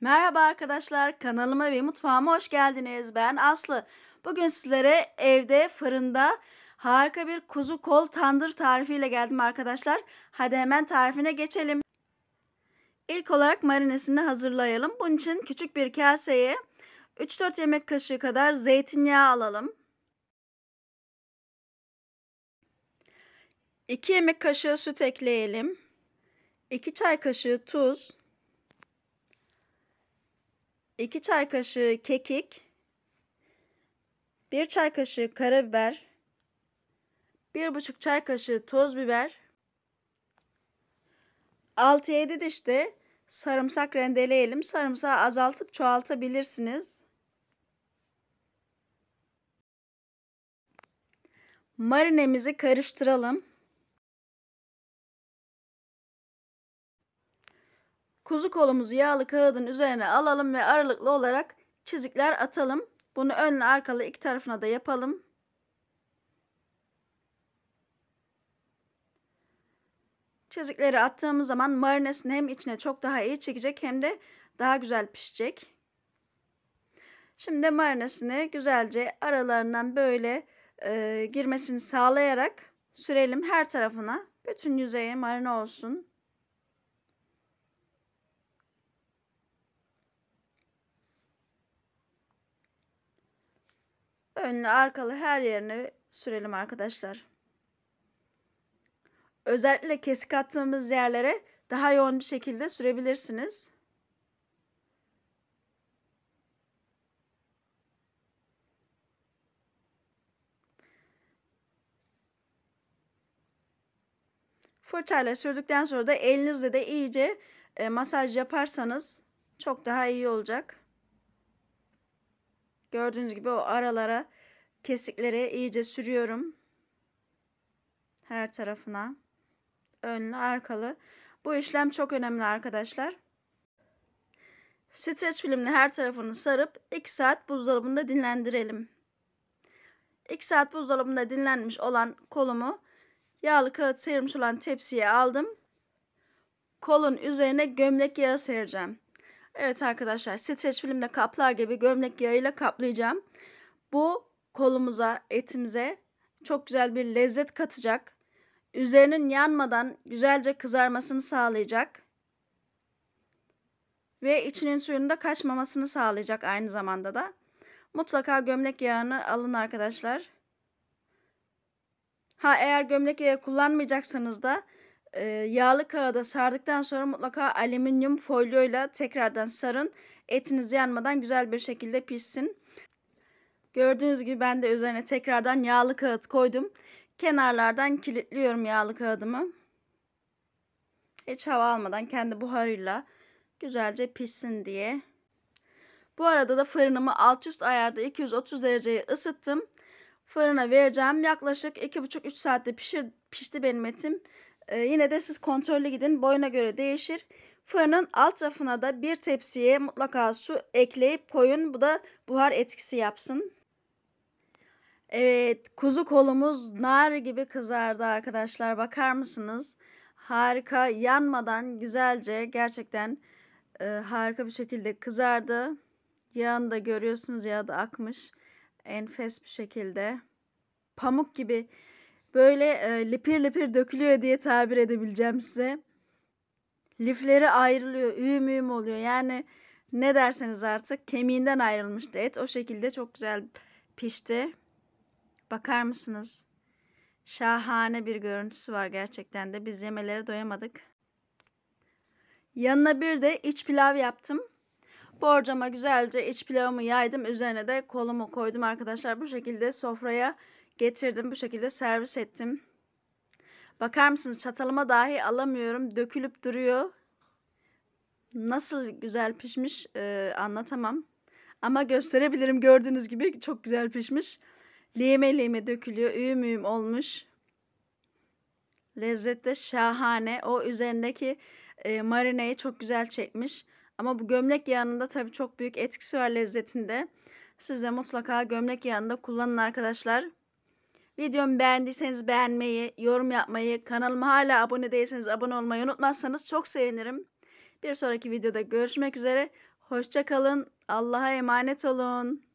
Merhaba arkadaşlar kanalıma ve mutfağıma hoş geldiniz. Ben Aslı. Bugün sizlere evde fırında harika bir kuzu kol tandır tarifiyle geldim arkadaşlar. Hadi hemen tarifine geçelim. İlk olarak marinesini hazırlayalım. Bunun için küçük bir kaseye 3-4 yemek kaşığı kadar zeytinyağı alalım. 2 yemek kaşığı süt ekleyelim. 2 çay kaşığı tuz, 2 çay kaşığı kekik, 1 çay kaşığı karabiber, 1,5 çay kaşığı toz biber, 6-7 diş de sarımsak rendeleyelim. Sarımsağı azaltıp çoğaltabilirsiniz. Marinemizi karıştıralım. Kuzu kolumuzu yağlı kağıdın üzerine alalım ve aralıklı olarak çizikler atalım. Bunu önle arkalı iki tarafına da yapalım. Çizikleri attığımız zaman marinesini hem içine çok daha iyi çekecek hem de daha güzel pişecek. Şimdi marinesini güzelce aralarından böyle e, girmesini sağlayarak sürelim her tarafına. Bütün yüzeye marine olsun. Önlü arkalı her yerine sürelim arkadaşlar. Özellikle kesik attığımız yerlere daha yoğun bir şekilde sürebilirsiniz. Fırçayla sürdükten sonra da elinizle de iyice e, masaj yaparsanız çok daha iyi olacak. Gördüğünüz gibi o aralara kesiklere iyice sürüyorum. Her tarafına. Önlü arkalı. Bu işlem çok önemli arkadaşlar. Streç filmle her tarafını sarıp 2 saat buzdolabında dinlendirelim. 2 saat buzdolabında dinlenmiş olan kolumu yağlı kağıt serilmiş olan tepsiye aldım. Kolun üzerine gömlek yağı sereceğim. Evet arkadaşlar streç filmle kaplar gibi gömlek yağıyla kaplayacağım. Bu kolumuza, etimize çok güzel bir lezzet katacak. Üzerinin yanmadan güzelce kızarmasını sağlayacak. Ve içinin suyunu da kaçmamasını sağlayacak aynı zamanda da. Mutlaka gömlek yağını alın arkadaşlar. Ha eğer gömlek yağı kullanmayacaksanız da e, yağlı kağıda sardıktan sonra mutlaka alüminyum folyoyla tekrardan sarın. Etiniz yanmadan güzel bir şekilde pişsin. Gördüğünüz gibi ben de üzerine tekrardan yağlı kağıt koydum. Kenarlardan kilitliyorum yağlı kağıdımı. Hiç hava almadan kendi buharıyla güzelce pişsin diye. Bu arada da fırınımı alt üst ayarda 230 dereceye ısıttım. Fırına vereceğim. Yaklaşık 2,5-3 saatte pişir, pişti benim etim. E, yine de siz kontrollü gidin. Boyuna göre değişir. Fırının alt rafına da bir tepsiye mutlaka su ekleyip koyun. Bu da buhar etkisi yapsın. Evet kuzu kolumuz nar gibi kızardı arkadaşlar. Bakar mısınız? Harika yanmadan güzelce gerçekten e, harika bir şekilde kızardı. Yağını da görüyorsunuz yağı da akmış. Enfes bir şekilde. Pamuk gibi böyle e, lipir lipir dökülüyor diye tabir edebileceğim size. Lifleri ayrılıyor, üyüm üyüm oluyor. Yani ne derseniz artık kemiğinden ayrılmıştı et. O şekilde çok güzel pişti. Bakar mısınız? Şahane bir görüntüsü var gerçekten de. Biz yemelere doyamadık. Yanına bir de iç pilav yaptım. Borcama güzelce iç pilavımı yaydım. Üzerine de kolumu koydum arkadaşlar. Bu şekilde sofraya getirdim. Bu şekilde servis ettim. Bakar mısınız çatalıma dahi alamıyorum. Dökülüp duruyor. Nasıl güzel pişmiş e, anlatamam. Ama gösterebilirim gördüğünüz gibi çok güzel pişmiş. Lime lime dökülüyor. Üyüm üyüm olmuş. Lezzette şahane. O üzerindeki e, marineyi çok güzel çekmiş. Ama bu gömlek yağında tabii çok büyük etkisi var lezzetinde. Siz de mutlaka gömlek yağında kullanın arkadaşlar. Videomu beğendiyseniz beğenmeyi, yorum yapmayı, kanalıma hala abone değilseniz abone olmayı unutmazsanız çok sevinirim. Bir sonraki videoda görüşmek üzere. Hoşçakalın. Allah'a emanet olun.